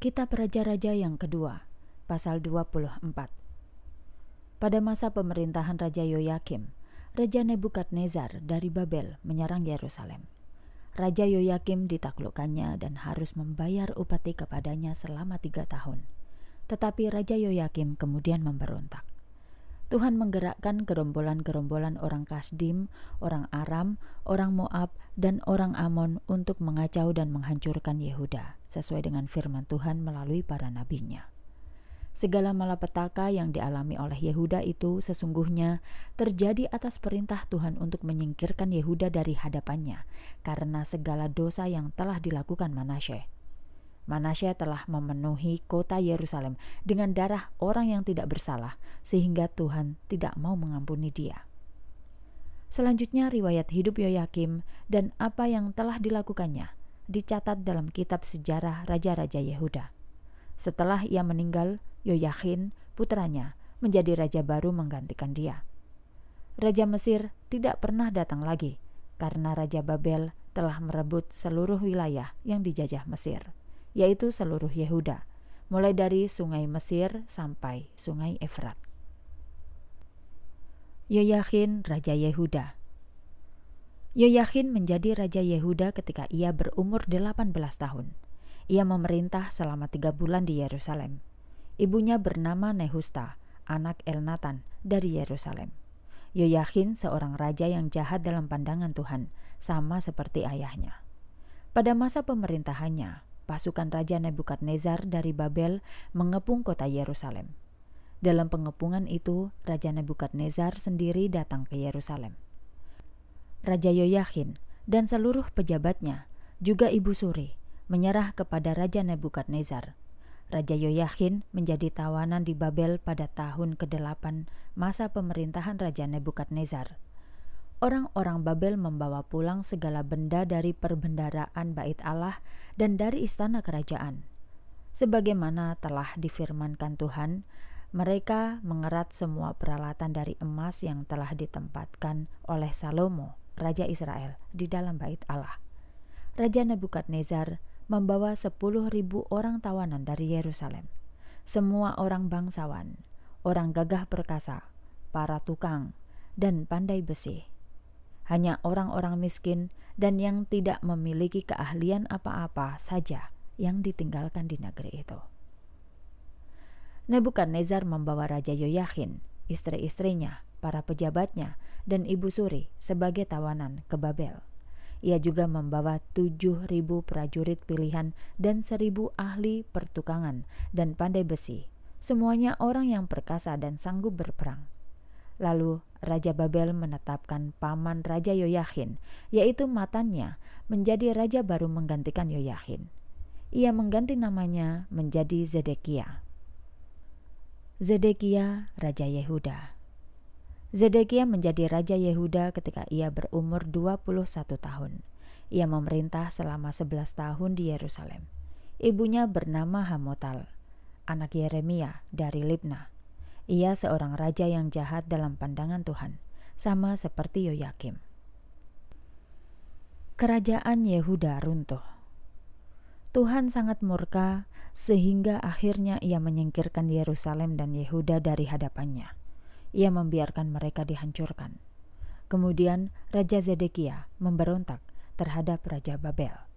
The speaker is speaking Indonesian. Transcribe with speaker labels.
Speaker 1: Kitab Raja-Raja yang kedua, pasal 24. Pada masa pemerintahan Raja Yoyakim, Raja Nebukadnezar dari Babel menyerang Yerusalem. Raja Yoyakim ditaklukkannya dan harus membayar upati kepadanya selama tiga tahun. Tetapi Raja Yoyakim kemudian memberontak. Tuhan menggerakkan gerombolan-gerombolan orang Kasdim, orang Aram, orang Moab, dan orang Amon untuk mengacau dan menghancurkan Yehuda, sesuai dengan firman Tuhan melalui para nabinya. Segala malapetaka yang dialami oleh Yehuda itu sesungguhnya terjadi atas perintah Tuhan untuk menyingkirkan Yehuda dari hadapannya, karena segala dosa yang telah dilakukan Manasye. Manasya telah memenuhi kota Yerusalem dengan darah orang yang tidak bersalah, sehingga Tuhan tidak mau mengampuni dia. Selanjutnya riwayat hidup Yoyakim dan apa yang telah dilakukannya dicatat dalam kitab sejarah Raja-Raja Yehuda. Setelah ia meninggal, Yoyakin, putranya, menjadi raja baru menggantikan dia. Raja Mesir tidak pernah datang lagi karena Raja Babel telah merebut seluruh wilayah yang dijajah Mesir yaitu seluruh Yehuda, mulai dari Sungai Mesir sampai Sungai Efrat. Yoyakin Raja Yehuda Yoyakin menjadi Raja Yehuda ketika ia berumur 18 tahun. Ia memerintah selama tiga bulan di Yerusalem. Ibunya bernama Nehusta, anak Elnatan dari Yerusalem. Yoyakin seorang raja yang jahat dalam pandangan Tuhan, sama seperti ayahnya. Pada masa pemerintahannya, pasukan Raja Nebukadnezar dari Babel mengepung kota Yerusalem. Dalam pengepungan itu, Raja Nebukadnezar sendiri datang ke Yerusalem. Raja Yoyakin dan seluruh pejabatnya, juga Ibu Suri, menyerah kepada Raja Nebukadnezar. Raja Yoyakin menjadi tawanan di Babel pada tahun ke-8 masa pemerintahan Raja Nebukadnezar orang-orang Babel membawa pulang segala benda dari perbendaraan Bait Allah dan dari istana kerajaan. Sebagaimana telah difirmankan Tuhan, mereka mengerat semua peralatan dari emas yang telah ditempatkan oleh Salomo, raja Israel, di dalam Bait Allah. Raja Nebukadnezar membawa sepuluh ribu orang tawanan dari Yerusalem. Semua orang bangsawan, orang gagah perkasa, para tukang, dan pandai besi hanya orang-orang miskin dan yang tidak memiliki keahlian apa-apa saja yang ditinggalkan di negeri itu. Nebukadnezar membawa Raja Yoyakin, istri-istrinya, para pejabatnya, dan ibu suri sebagai tawanan ke Babel. Ia juga membawa 7.000 prajurit pilihan dan 1.000 ahli pertukangan dan pandai besi. Semuanya orang yang perkasa dan sanggup berperang Lalu Raja Babel menetapkan paman Raja Yoyahin, yaitu matanya, menjadi raja baru menggantikan Yoyahin. Ia mengganti namanya menjadi Zedekia. Zedekia, Raja Yehuda. Zedekia menjadi Raja Yehuda ketika ia berumur 21 tahun. Ia memerintah selama 11 tahun di Yerusalem. Ibunya bernama Hamotal, anak Yeremia dari Libna. Ia seorang raja yang jahat dalam pandangan Tuhan, sama seperti Yoyakim. Kerajaan Yehuda runtuh. Tuhan sangat murka sehingga akhirnya ia menyingkirkan Yerusalem dan Yehuda dari hadapannya. Ia membiarkan mereka dihancurkan. Kemudian Raja Zedekia memberontak terhadap Raja Babel.